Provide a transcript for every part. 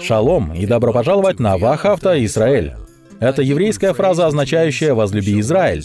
Шалом и добро пожаловать на Вахавта Израиль. Это еврейская фраза, означающая «возлюби Израиль».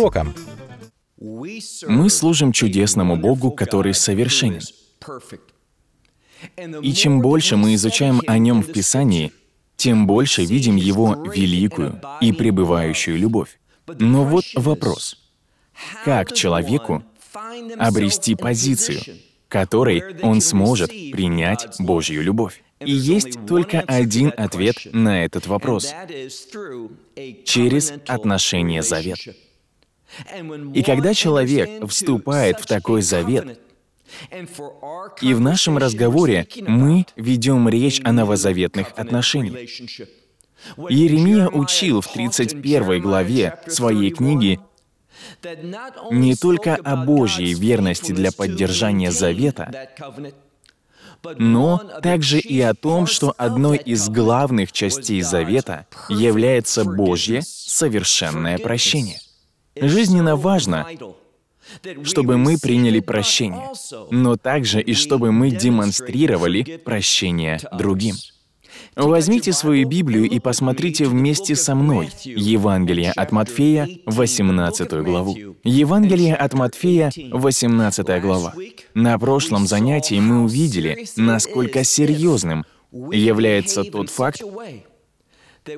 урока. Мы служим чудесному Богу, который совершенен. И чем больше мы изучаем о Нем в Писании, тем больше видим Его великую и пребывающую любовь. Но вот вопрос. Как человеку обрести позицию, которой он сможет принять Божью любовь? И есть только один ответ на этот вопрос — через отношение завет. И когда человек вступает в такой завет, и в нашем разговоре мы ведем речь о новозаветных отношениях. Еремия учил в 31 главе своей книги не только о Божьей верности для поддержания завета, но также и о том, что одной из главных частей завета является Божье совершенное прощение. Жизненно важно, чтобы мы приняли прощение, но также и чтобы мы демонстрировали прощение другим. Возьмите свою Библию и посмотрите вместе со мной Евангелие от Матфея, 18 главу. Евангелие от Матфея, 18 глава. На прошлом занятии мы увидели, насколько серьезным является тот факт,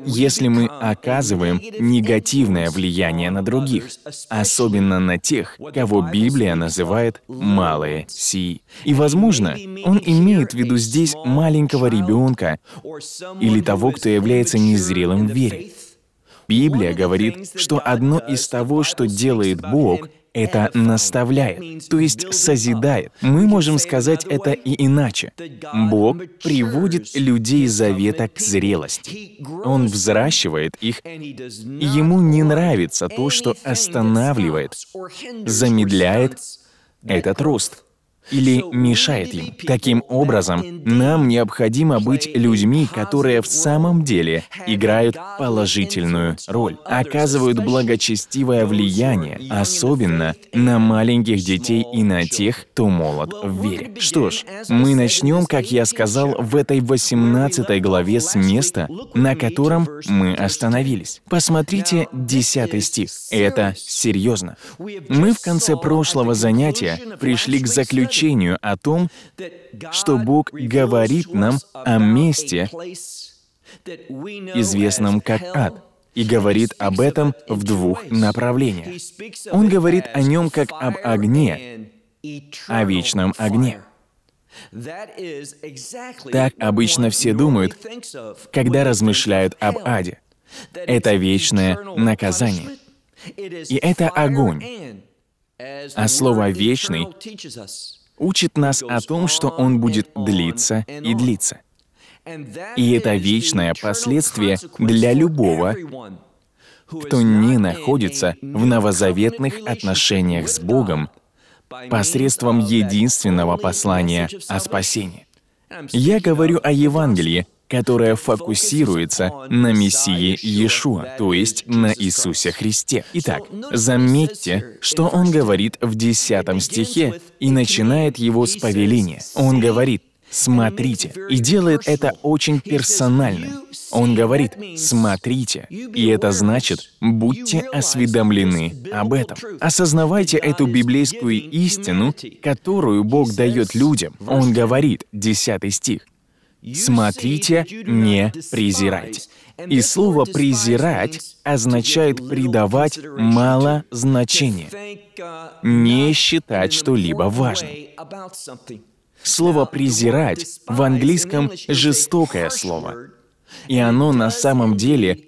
если мы оказываем негативное влияние на других, особенно на тех, кого Библия называет «малые си». И, возможно, он имеет в виду здесь маленького ребенка или того, кто является незрелым в вере. Библия говорит, что одно из того, что делает Бог — это наставляет, то есть созидает. Мы можем сказать это и иначе. Бог приводит людей завета к зрелости. Он взращивает их, и ему не нравится то, что останавливает, замедляет этот рост или мешает им. Таким образом, нам необходимо быть людьми, которые в самом деле играют положительную роль, оказывают благочестивое влияние, особенно на маленьких детей и на тех, кто молод в вере. Что ж, мы начнем, как я сказал, в этой 18 главе с места, на котором мы остановились. Посмотрите 10 стих. Это серьезно. Мы в конце прошлого занятия пришли к заключению учению о том, что Бог говорит нам о месте, известном как ад, и говорит об этом в двух направлениях. Он говорит о нем как об огне, о вечном огне. Так обычно все думают, когда размышляют об аде. Это вечное наказание. И это огонь. А слово «вечный» учит нас о том, что он будет длиться и длиться. И это вечное последствие для любого, кто не находится в новозаветных отношениях с Богом посредством единственного послания о спасении. Я говорю о Евангелии, которая фокусируется на Мессии Иешуа, то есть на Иисусе Христе. Итак, заметьте, что он говорит в 10 стихе и начинает его с повеления. Он говорит, «Смотрите», и делает это очень персональным. Он говорит «смотрите», и это значит «будьте осведомлены об этом». Осознавайте эту библейскую истину, которую Бог дает людям. Он говорит, 10 стих, Смотрите, не презирайте. И слово «презирать» означает придавать мало значения, не считать что-либо важным. Слово «презирать» в английском жестокое слово, и оно на самом деле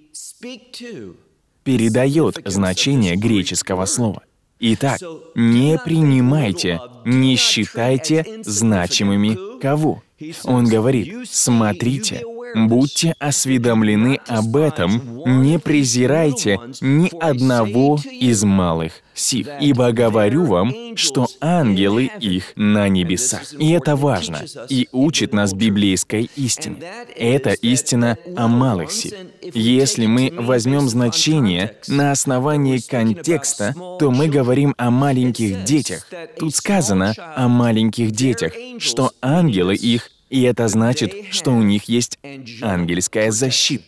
передает значение греческого слова. Итак, не принимайте, не считайте значимыми кого. Он говорит, смотрите, будьте осведомлены об этом, не презирайте ни одного из малых сил, ибо говорю вам, что ангелы их на небесах. И это важно, и учит нас библейской истине. Это истина о малых сил. Если мы возьмем значение на основании контекста, то мы говорим о маленьких детях. Тут сказано о маленьких детях, что ангелы их и это значит, что у них есть ангельская защита.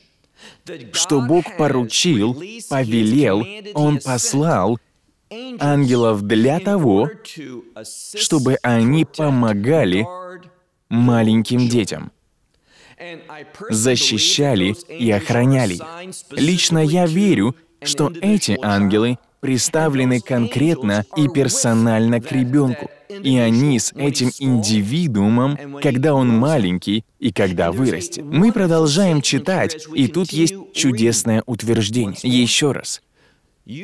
Что Бог поручил, повелел, Он послал ангелов для того, чтобы они помогали маленьким детям, защищали и охраняли. Лично я верю, что эти ангелы приставлены конкретно и персонально к ребенку. И они с этим индивидуумом, когда он маленький и когда вырастет. Мы продолжаем читать, и тут есть чудесное утверждение. Еще раз.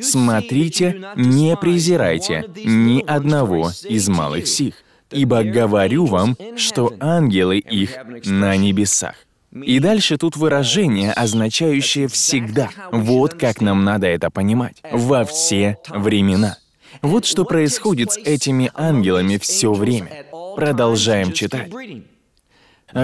«Смотрите, не презирайте ни одного из малых сих, ибо говорю вам, что ангелы их на небесах». И дальше тут выражение, означающее «всегда». Вот как нам надо это понимать. Во все времена. Вот что происходит с этими ангелами все время. Продолжаем читать.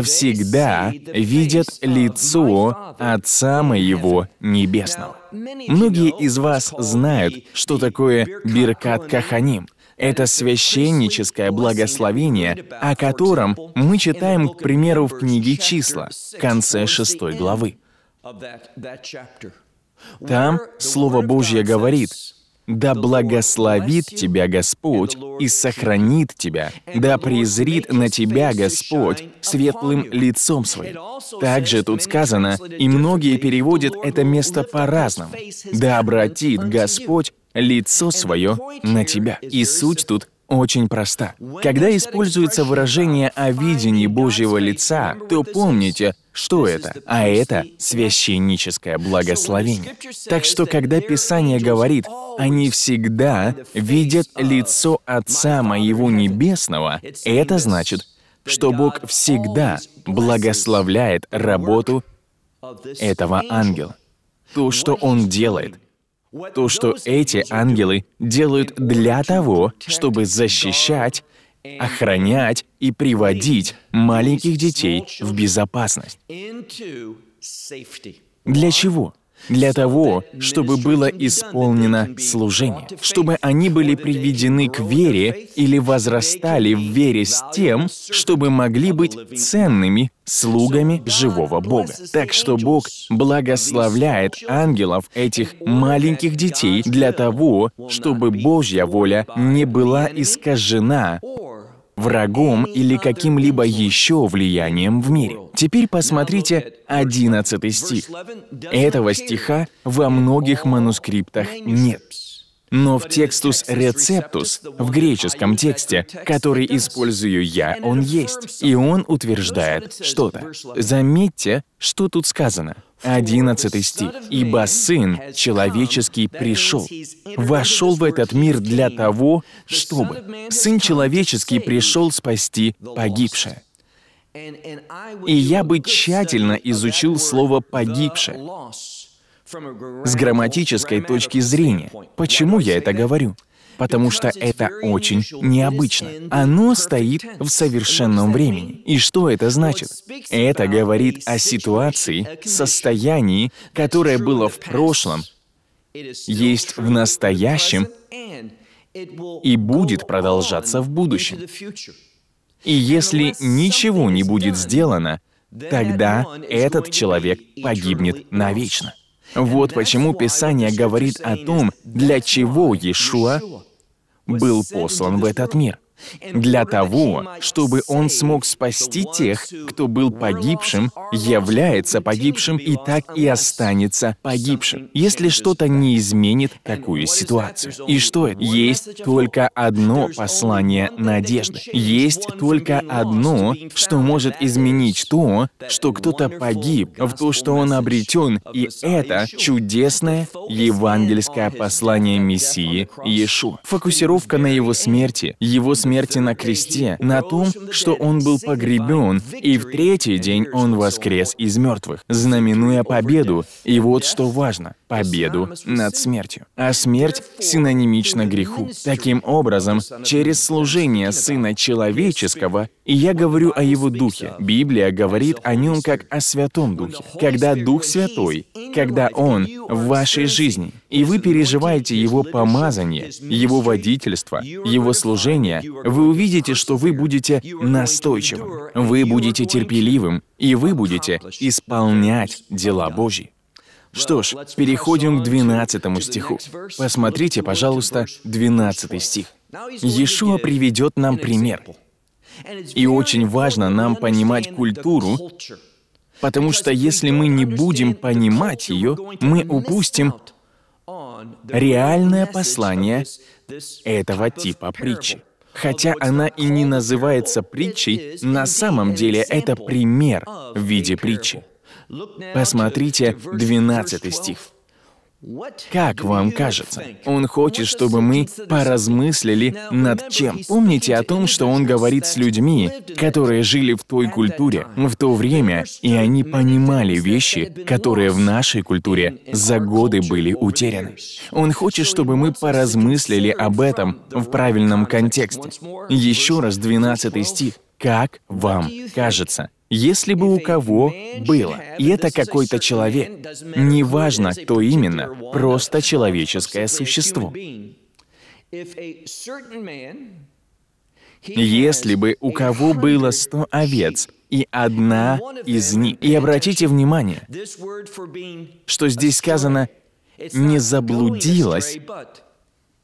«Всегда видят лицо Отца Моего Небесного». Многие из вас знают, что такое Биркат Каханим — это священническое благословение, о котором мы читаем, к примеру, в книге «Числа», в конце шестой главы. Там Слово Божье говорит, «Да благословит тебя Господь и сохранит тебя, да презрит на тебя Господь светлым лицом своим». Также тут сказано, и многие переводят это место по-разному, «Да обратит Господь лицо свое на тебя. И суть тут очень проста. Когда используется выражение о видении Божьего лица, то помните, что это? А это священническое благословение. Так что, когда Писание говорит «они всегда видят лицо Отца Моего Небесного», это значит, что Бог всегда благословляет работу этого ангела. То, что он делает – то, что эти ангелы делают для того, чтобы защищать, охранять и приводить маленьких детей в безопасность. Для чего? для того, чтобы было исполнено служение, чтобы они были приведены к вере или возрастали в вере с тем, чтобы могли быть ценными слугами живого Бога. Так что Бог благословляет ангелов, этих маленьких детей, для того, чтобы Божья воля не была искажена врагом или каким-либо еще влиянием в мире. Теперь посмотрите 11 стих. Этого стиха во многих манускриптах нет. Но в «текстус рецептус», в греческом тексте, который использую я, он есть, и он утверждает что-то. Заметьте, что тут сказано. 11 стих. «Ибо Сын Человеческий пришел, вошел в этот мир для того, чтобы Сын Человеческий пришел спасти погибшее». И я бы тщательно изучил слово «погибшее», с грамматической точки зрения, почему я это говорю? Потому что это очень необычно. Оно стоит в совершенном времени. И что это значит? Это говорит о ситуации, состоянии, которое было в прошлом, есть в настоящем и будет продолжаться в будущем. И если ничего не будет сделано, тогда этот человек погибнет навечно. Вот почему Писание говорит о том, для чего Иешуа был послан в этот мир для того, чтобы он смог спасти тех, кто был погибшим, является погибшим и так и останется погибшим, если что-то не изменит такую ситуацию. И что это? Есть только одно послание надежды. Есть только одно, что может изменить то, что кто-то погиб, в то, что он обретен, и это чудесное евангельское послание Мессии Иешу. Фокусировка на его смерти, его смерти смерти на кресте, на том, что он был погребен, и в третий день он воскрес из мертвых, знаменуя победу, и вот что важно — победу над смертью. А смерть синонимична греху. Таким образом, через служение Сына Человеческого, и я говорю о Его Духе, Библия говорит о Нем как о Святом Духе. Когда Дух Святой, когда Он в вашей жизни, и вы переживаете Его помазание, Его водительство, Его служение, вы увидите, что вы будете настойчивым, вы будете терпеливым, и вы будете исполнять дела Божьи. Что ж, переходим к 12 стиху. Посмотрите, пожалуйста, 12 стих. Иешуа приведет нам пример. И очень важно нам понимать культуру, потому что если мы не будем понимать ее, мы упустим реальное послание этого типа притчи. Хотя она и не называется притчей, на самом деле это пример в виде притчи. Посмотрите 12 стих. Как вам кажется? Он хочет, чтобы мы поразмыслили над чем. Помните о том, что он говорит с людьми, которые жили в той культуре, в то время, и они понимали вещи, которые в нашей культуре за годы были утеряны. Он хочет, чтобы мы поразмыслили об этом в правильном контексте. Еще раз 12 стих. Как вам кажется? Если бы у кого было, и это какой-то человек, неважно, кто именно, просто человеческое существо. Если бы у кого было сто овец, и одна из них. И обратите внимание, что здесь сказано «не заблудилась»,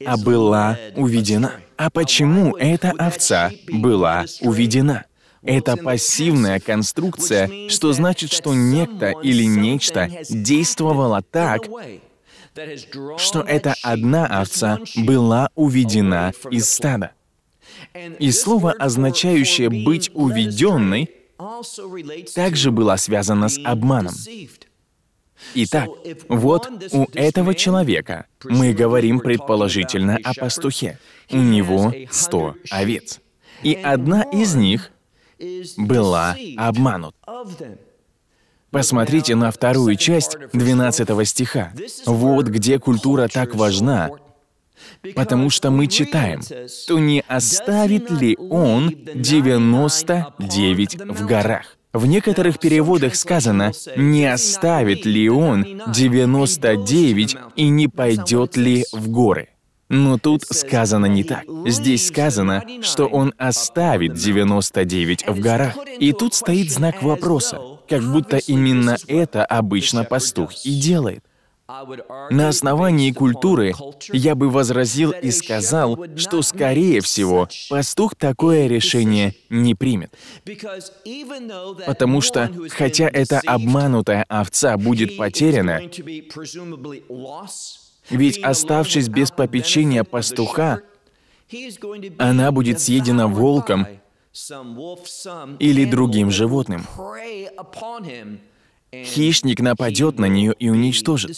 а была уведена. А почему эта овца была уведена? Это пассивная конструкция, что значит, что некто или нечто действовало так, что эта одна овца была уведена из стада. И слово, означающее «быть уведенной», также было связано с обманом. Итак, вот у этого человека, мы говорим предположительно о пастухе, у него сто овец. И одна из них была обманут. Посмотрите на вторую часть 12 стиха. Вот где культура так важна, потому что мы читаем, то не оставит ли он 99 в горах? В некоторых переводах сказано, не оставит ли он 99 и не пойдет ли в горы. Но тут сказано не так. Здесь сказано, что он оставит 99 в горах. И тут стоит знак вопроса, как будто именно это обычно пастух и делает. На основании культуры я бы возразил и сказал, что, скорее всего, пастух такое решение не примет. Потому что, хотя эта обманутая овца будет потеряна, ведь оставшись без попечения пастуха, она будет съедена волком или другим животным. Хищник нападет на нее и уничтожит.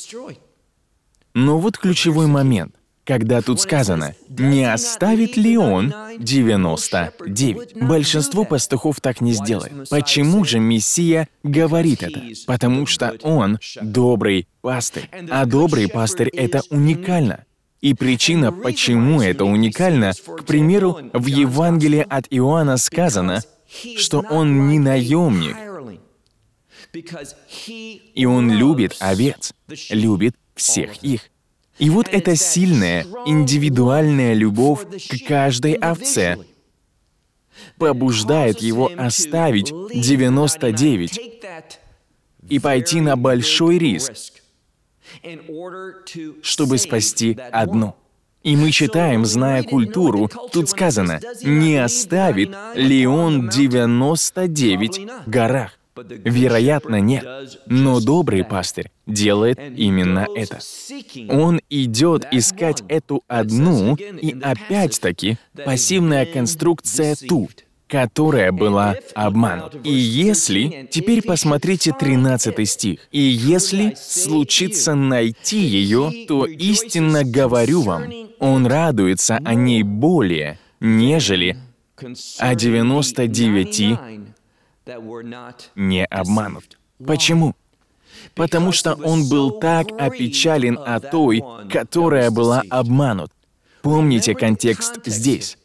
Но вот ключевой момент – когда тут сказано «Не оставит ли он 99?» Большинство пастухов так не сделает. Почему же Мессия говорит это? Потому что он добрый пастырь. А добрый пастырь — это уникально. И причина, почему это уникально, к примеру, в Евангелии от Иоанна сказано, что он не наемник, и он любит овец, любит всех их. И вот эта сильная, индивидуальная любовь к каждой овце побуждает его оставить 99 и пойти на большой риск, чтобы спасти одну. И мы читаем, зная культуру, тут сказано, не оставит ли он 99 горах. Вероятно, нет. Но добрый пастырь делает именно это. Он идет искать эту одну, и опять-таки пассивная конструкция «ту», которая была обман. И если, теперь посмотрите 13 стих, «И если случится найти ее, то истинно говорю вам, он радуется о ней более, нежели о 99 не обманут. Почему? Потому что он был так опечален о той, которая была обманут. Помните контекст здесь.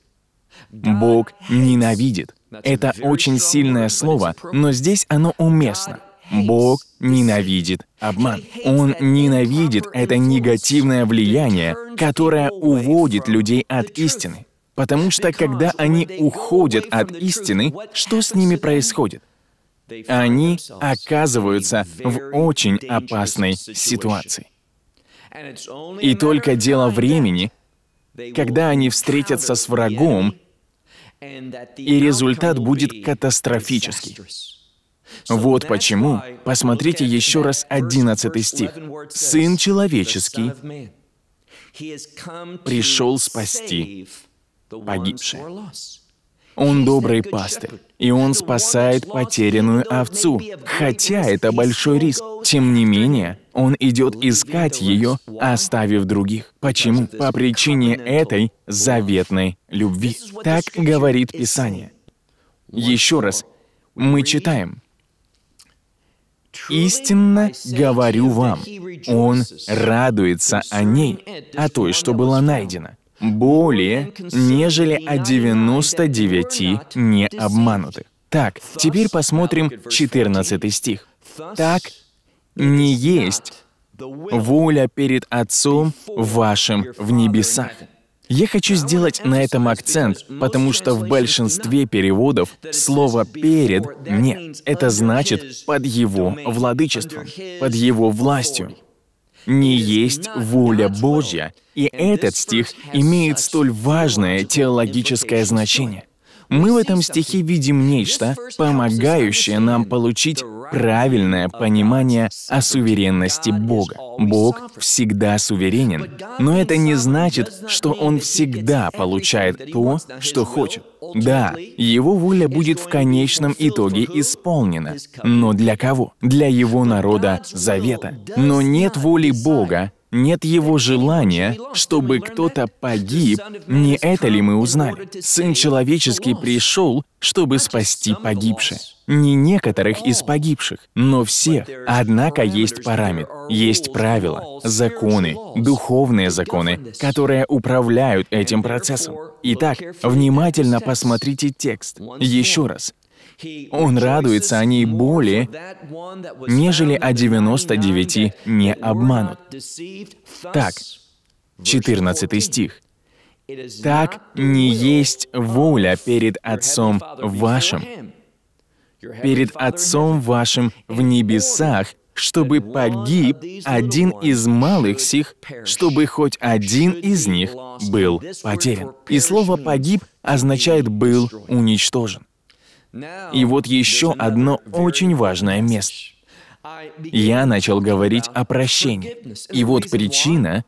Бог ненавидит. Это очень сильное слово, но здесь оно уместно. Бог ненавидит обман. Он ненавидит это негативное влияние, которое уводит людей от истины. Потому что когда они уходят от истины, что с ними происходит? Они оказываются в очень опасной ситуации. И только дело времени, когда они встретятся с врагом, и результат будет катастрофический. Вот почему, посмотрите еще раз 11 стих. «Сын человеческий пришел спасти погибшие. Он добрый пастырь, и он спасает потерянную овцу, хотя это большой риск. Тем не менее, он идет искать ее, оставив других. Почему? По причине этой заветной любви. Так говорит Писание. Еще раз, мы читаем. «Истинно говорю вам, он радуется о ней, о той, что была найдена» более, нежели о 99 не обмануты. Так, теперь посмотрим 14 стих. Так не есть воля перед Отцом вашим в небесах. Я хочу сделать на этом акцент, потому что в большинстве переводов слово «перед» нет. Это значит «под его владычеством», «под его властью» не есть воля Божья. И этот стих имеет столь важное теологическое значение мы в этом стихе видим нечто, помогающее нам получить правильное понимание о суверенности Бога. Бог всегда суверенен, но это не значит, что Он всегда получает то, что хочет. Да, его воля будет в конечном итоге исполнена. Но для кого? Для его народа завета. Но нет воли Бога, нет его желания, чтобы кто-то погиб. Не это ли мы узнали? Сын человеческий пришел, чтобы спасти погибших. Не некоторых из погибших, но всех. Однако есть параметр, есть правила, законы, духовные законы, которые управляют этим процессом. Итак, внимательно посмотрите текст. Еще раз. Он радуется о ней более, нежели о 99 не обманут. Так, 14 стих. Так не есть воля перед Отцом вашим, перед Отцом вашим в небесах, чтобы погиб один из малых сих, чтобы хоть один из них был потерян. И слово «погиб» означает «был уничтожен». И вот еще одно очень важное место. Я начал говорить о прощении. И вот причина,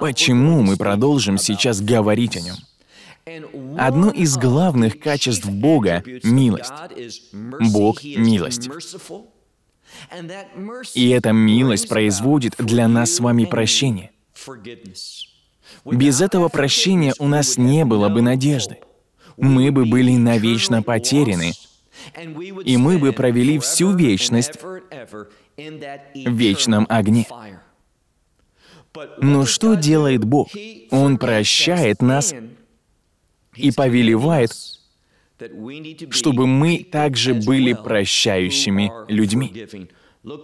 почему мы продолжим сейчас говорить о нем. Одно из главных качеств Бога — милость. Бог — милость. И эта милость производит для нас с вами прощение. Без этого прощения у нас не было бы надежды мы бы были навечно потеряны, и мы бы провели всю вечность в вечном огне. Но что делает Бог? Он прощает нас и повелевает, чтобы мы также были прощающими людьми.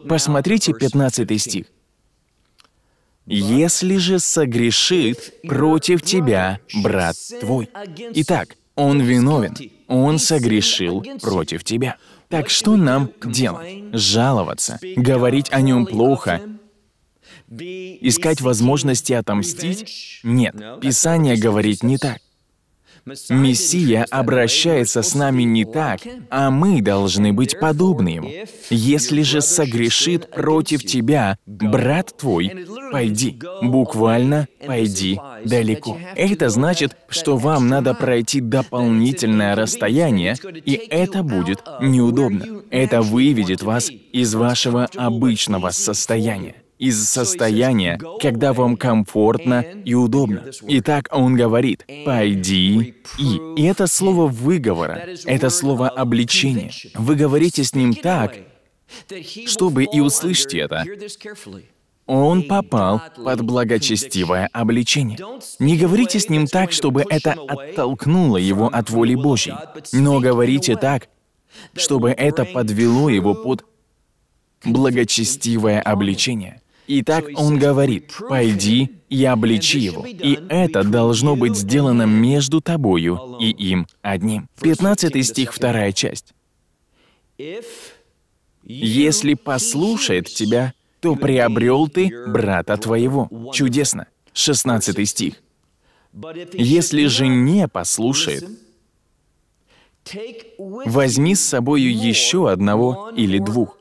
Посмотрите 15 стих. «Если же согрешит против тебя брат твой». Итак, он виновен. Он согрешил против тебя. Так что нам делать? Жаловаться, говорить о нем плохо, искать возможности отомстить? Нет, Писание говорит не так. Мессия обращается с нами не так, а мы должны быть подобны ему. Если же согрешит против тебя, брат твой, пойди, буквально пойди далеко. Это значит, что вам надо пройти дополнительное расстояние, и это будет неудобно. Это выведет вас из вашего обычного состояния из состояния, когда вам комфортно и удобно. Итак, он говорит «пойди и». И это слово выговора, это слово обличения. Вы говорите с ним так, чтобы и услышите это, он попал под благочестивое обличение. Не говорите с ним так, чтобы это оттолкнуло его от воли Божьей, но говорите так, чтобы это подвело его под благочестивое обличение. Итак, он говорит, «Пойди и обличи его». И это должно быть сделано между тобою и им одним. 15 стих, вторая часть. «Если послушает тебя, то приобрел ты брата твоего». Чудесно. 16 стих. «Если же не послушает, Возьми с собою еще одного или двух.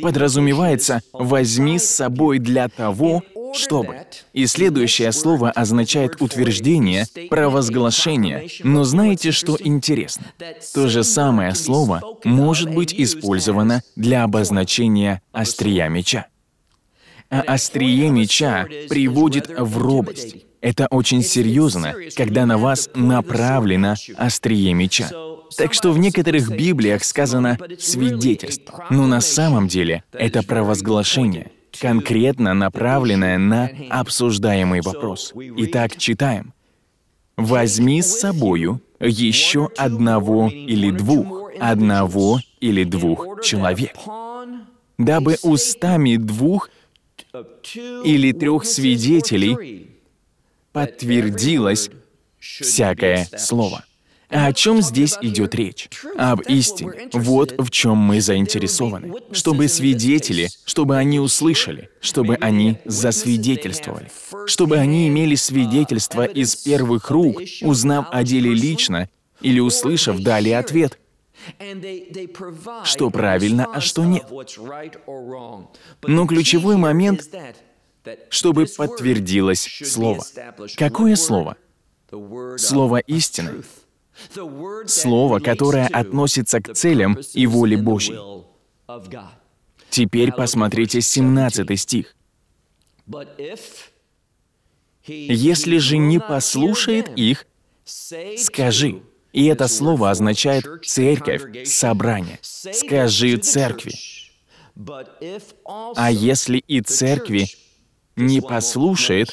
Подразумевается, возьми с собой для того, чтобы. И следующее слово означает утверждение, провозглашение. Но знаете, что интересно? То же самое слово может быть использовано для обозначения острия меча. А острие меча приводит в робость. Это очень серьезно, когда на вас направлено острие меча. Так что в некоторых Библиях сказано «свидетельство», но на самом деле это провозглашение, конкретно направленное на обсуждаемый вопрос. Итак, читаем. «Возьми с собою еще одного или двух, одного или двух человек, дабы устами двух или трех свидетелей подтвердилось всякое слово. А о чем здесь идет речь? Об истине. Вот в чем мы заинтересованы. Чтобы свидетели, чтобы они услышали, чтобы они засвидетельствовали, чтобы они имели свидетельство из первых рук, узнав о деле лично или услышав, дали ответ – что правильно, а что нет. Но ключевой момент чтобы подтвердилось Слово. Какое Слово? Слово истины. Слово, которое относится к целям и воле Божьей. Теперь посмотрите 17 стих. «Если же не послушает их, скажи». И это слово означает «церковь», «собрание». «Скажи церкви». А если и церкви не послушает,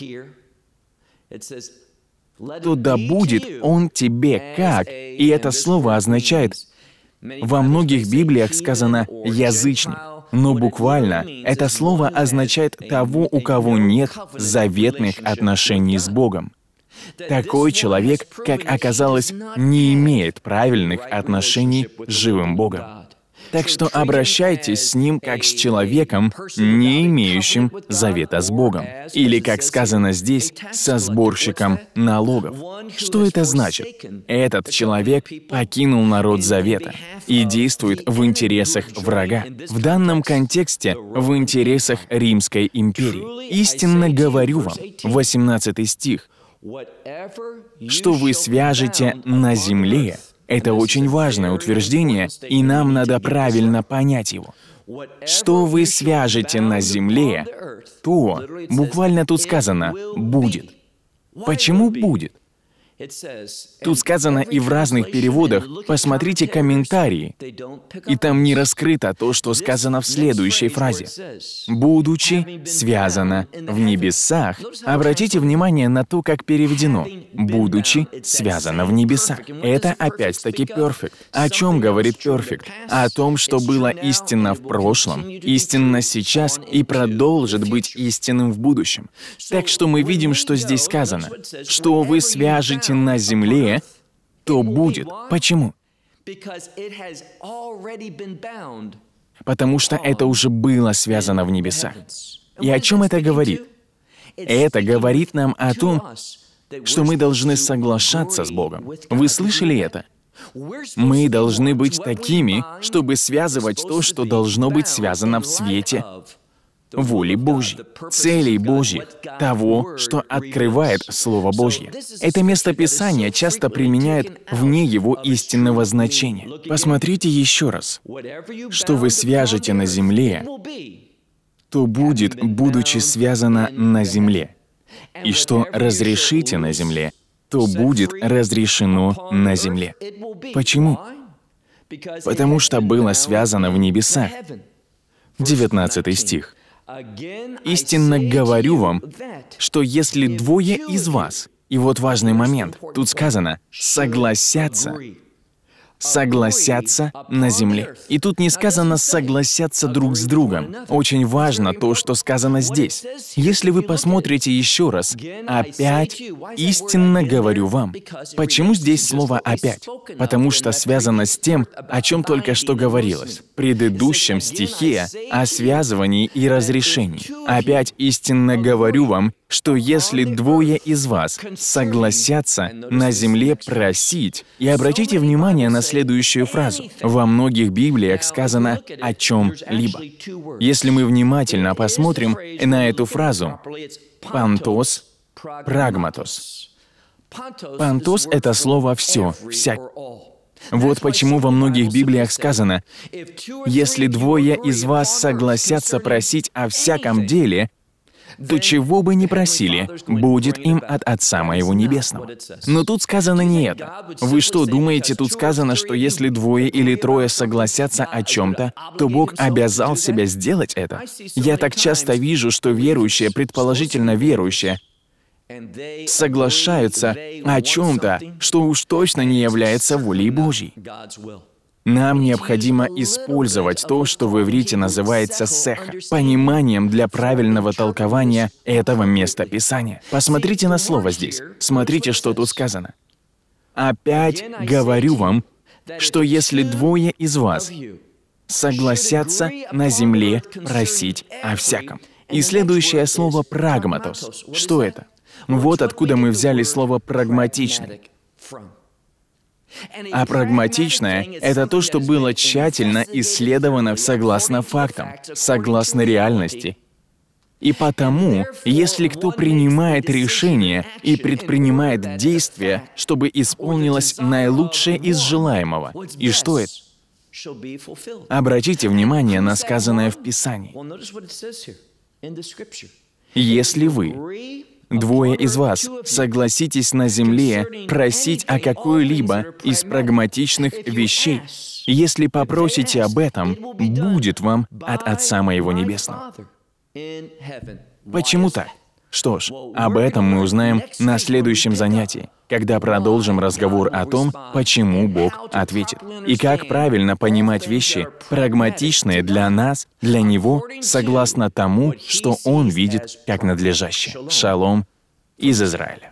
то да будет он тебе как. И это слово означает, во многих Библиях сказано «язычник», но буквально это слово означает того, у кого нет заветных отношений с Богом. Такой человек, как оказалось, не имеет правильных отношений с живым Богом. Так что обращайтесь с ним как с человеком, не имеющим завета с Богом. Или, как сказано здесь, со сборщиком налогов. Что это значит? Этот человек покинул народ завета и действует в интересах врага. В данном контексте в интересах Римской империи. Истинно говорю вам, 18 стих, что вы свяжете на земле, это очень важное утверждение, и нам надо правильно понять его. Что вы свяжете на земле, то, буквально тут сказано, будет. Почему будет? Тут сказано и в разных переводах, посмотрите комментарии, и там не раскрыто то, что сказано в следующей фразе. «Будучи связано в небесах», обратите внимание на то, как переведено. «Будучи связано в небесах». Это опять-таки перфект. О чем говорит перфект? О том, что было истинно в прошлом, истинно сейчас и продолжит быть истинным в будущем. Так что мы видим, что здесь сказано, что вы свяжете больше на земле, то будет. Почему? Потому что это уже было связано в небесах. И о чем это говорит? Это говорит нам о том, что мы должны соглашаться с Богом. Вы слышали это? Мы должны быть такими, чтобы связывать то, что должно быть связано в свете воли Божьей, целей Божьих, того, что открывает Слово Божье. Это место Писания часто применяет вне его истинного значения. Посмотрите еще раз. Что вы свяжете на земле, то будет, будучи связано на земле. И что разрешите на земле, то будет разрешено на земле. Почему? Потому что было связано в небесах. 19 стих. Истинно говорю вам, что если двое из вас, и вот важный момент, тут сказано, согласятся согласятся на земле. И тут не сказано «согласятся друг с другом». Очень важно то, что сказано здесь. Если вы посмотрите еще раз, опять истинно говорю вам. Почему здесь слово «опять»? Потому что связано с тем, о чем только что говорилось. В предыдущем стихе о связывании и разрешении. Опять истинно говорю вам, что если двое из вас согласятся на земле просить, и обратите внимание на следующую фразу. Во многих Библиях сказано «о чем-либо». Если мы внимательно посмотрим на эту фразу, «пантос», «прагматос». «Пантос» — это слово «все», «вся». Вот почему во многих Библиях сказано, «Если двое из вас согласятся просить о всяком деле, то чего бы ни просили, будет им от Отца Моего Небесного. Но тут сказано не это. Вы что, думаете, тут сказано, что если двое или трое согласятся о чем-то, то Бог обязал себя сделать это? Я так часто вижу, что верующие, предположительно верующие, соглашаются о чем-то, что уж точно не является волей Божьей. Нам необходимо использовать то, что в иврите называется сеха, пониманием для правильного толкования этого места Писания. Посмотрите на слово здесь. Смотрите, что тут сказано. «Опять говорю вам, что если двое из вас согласятся на земле просить о всяком». И следующее слово «прагматос». Что это? Вот откуда мы взяли слово «прагматичный». А прагматичное — это то, что было тщательно исследовано согласно фактам, согласно реальности. И потому, если кто принимает решение и предпринимает действие, чтобы исполнилось наилучшее из желаемого, и что это? Обратите внимание на сказанное в Писании. Если вы Двое из вас согласитесь на земле просить о какой-либо из прагматичных вещей. Если попросите об этом, будет вам от Отца Моего Небесного. Почему так? Что ж, об этом мы узнаем на следующем занятии, когда продолжим разговор о том, почему Бог ответит, и как правильно понимать вещи, прагматичные для нас, для Него, согласно тому, что Он видит как надлежащее. Шалом из Израиля.